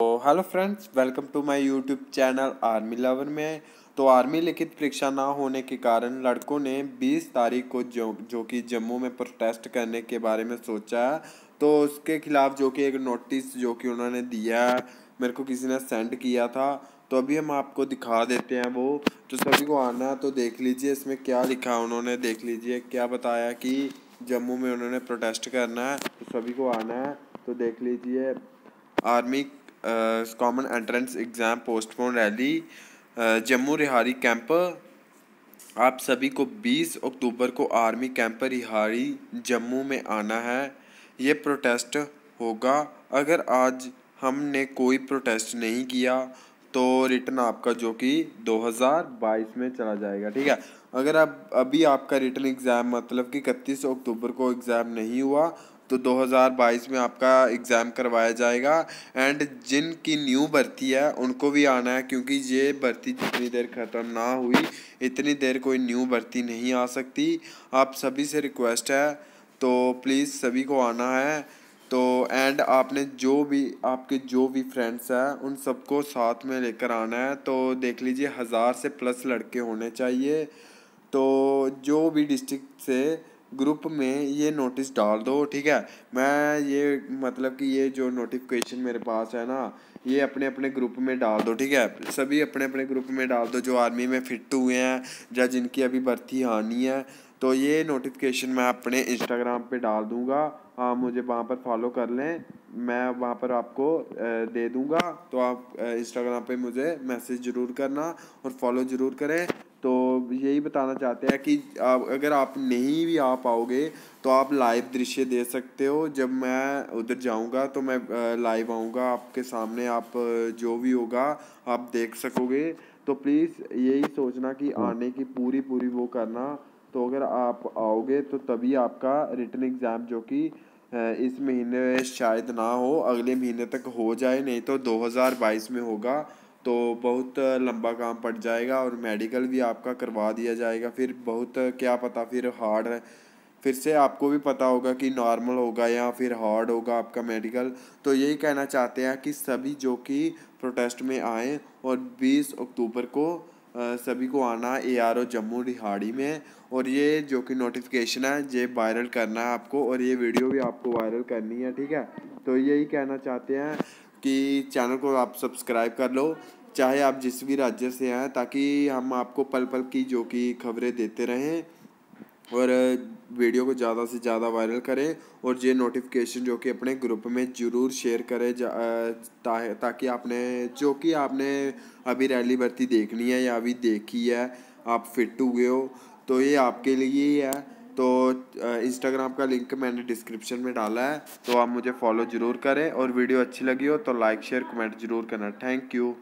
तो hello friends welcome to my YouTube channel army lover में तो आर्मी लिखित परीक्षा ना होने के कारण लड़कों ने 20 तारीख को जो जो कि जम्मू में प्रोटेस्ट करने के बारे में सोचा तो उसके खिलाफ जो कि एक नोटिस जो कि उन्होंने दिया मेरे को किसी ने सेंड किया था तो अभी हम आपको दिखा देते हैं वो तो सभी को आना है तो देख लीजिए इसमें क्या लिखा उन्होंने देख लीजिए क्या बताया कि जम्मू में उन्होंने प्रोटेस्ट करना है तो सभी को आना है तो देख लीजिए army common entrance exam postpone rally uh, Jammu Rihari camp आप सभी को 20 अक्टूबर को आर्मी कैंप रिहारी जम्मू में आना है ये प्रोटेस्ट होगा अगर आज हमने कोई प्रोटेस्ट नहीं किया तो रिटर्न आपका जो कि 2022 में चला जाएगा ठीक है अगर आप अभी आपका रिटर्न एग्ज़ाम मतलब कि इकतीस अक्टूबर को एग्ज़ाम नहीं हुआ तो 2022 में आपका एग्ज़ाम करवाया जाएगा एंड जिनकी न्यू भर्ती है उनको भी आना है क्योंकि ये भर्ती जितनी देर ख़त्म ना हुई इतनी देर कोई न्यू भर्ती नहीं आ सकती आप सभी से रिक्वेस्ट है तो प्लीज़ सभी को आना है तो एंड आपने जो भी आपके जो भी फ्रेंड्स हैं उन सबको साथ में लेकर आना है तो देख लीजिए हज़ार से प्लस लड़के होने चाहिए तो जो भी डिस्ट्रिक्ट से ग्रुप में ये नोटिस डाल दो ठीक है मैं ये मतलब कि ये जो नोटिफिकेशन मेरे पास है ना ये अपने अपने ग्रुप में डाल दो ठीक है सभी अपने अपने ग्रुप में डाल दो जो आर्मी में फिट हुए हैं या जिनकी अभी भर्ती आनी है तो ये नोटिफिकेशन मैं अपने इंस्टाग्राम पे डाल दूँगा आप हाँ, मुझे वहाँ पर फॉलो कर लें मैं वहाँ पर आपको दे दूँगा तो आप इंस्टाग्राम पे मुझे मैसेज ज़रूर करना और फॉलो ज़रूर करें यही बताना चाहते हैं कि आप अगर आप नहीं भी आ पाओगे तो आप लाइव दृश्य दे सकते हो जब मैं उधर जाऊंगा तो मैं लाइव आऊंगा आपके सामने आप जो भी होगा आप देख सकोगे तो प्लीज़ यही सोचना कि हाँ। आने की पूरी पूरी वो करना तो अगर आप आओगे तो तभी आपका रिटर्न एग्ज़ाम जो कि इस महीने शायद ना हो अगले महीने तक हो जाए नहीं तो 2022 में होगा तो बहुत लंबा काम पड़ जाएगा और मेडिकल भी आपका करवा दिया जाएगा फिर बहुत क्या पता फिर हार्ड है फिर से आपको भी पता होगा कि नॉर्मल होगा या फिर हार्ड होगा आपका मेडिकल तो यही कहना चाहते हैं कि सभी जो कि प्रोटेस्ट में आए और 20 अक्टूबर को सभी को आना ए आर ओ जम्मू रिहाड़ी में और ये जो कि नोटिफिकेशन है ये वायरल करना है आपको और ये वीडियो भी आपको वायरल करनी है ठीक है तो यही कहना चाहते हैं कि चैनल को आप सब्सक्राइब कर लो चाहे आप जिस भी राज्य से हैं ताकि हम आपको पल पल की जो कि खबरें देते रहें और वीडियो को ज़्यादा से ज़्यादा वायरल करें और ये नोटिफिकेशन जो कि अपने ग्रुप में ज़रूर शेयर करें ताकि आपने जो कि आपने अभी रैली भर्ती देखनी है या अभी देखी है आप फिट हुए हो तो ये आपके लिए ही है तो इंस्टाग्राम का लिंक मैंने डिस्क्रिप्शन में डाला है तो आप मुझे फॉलो ज़रूर करें और वीडियो अच्छी लगी हो तो लाइक शेयर कमेंट ज़रूर करना थैंक यू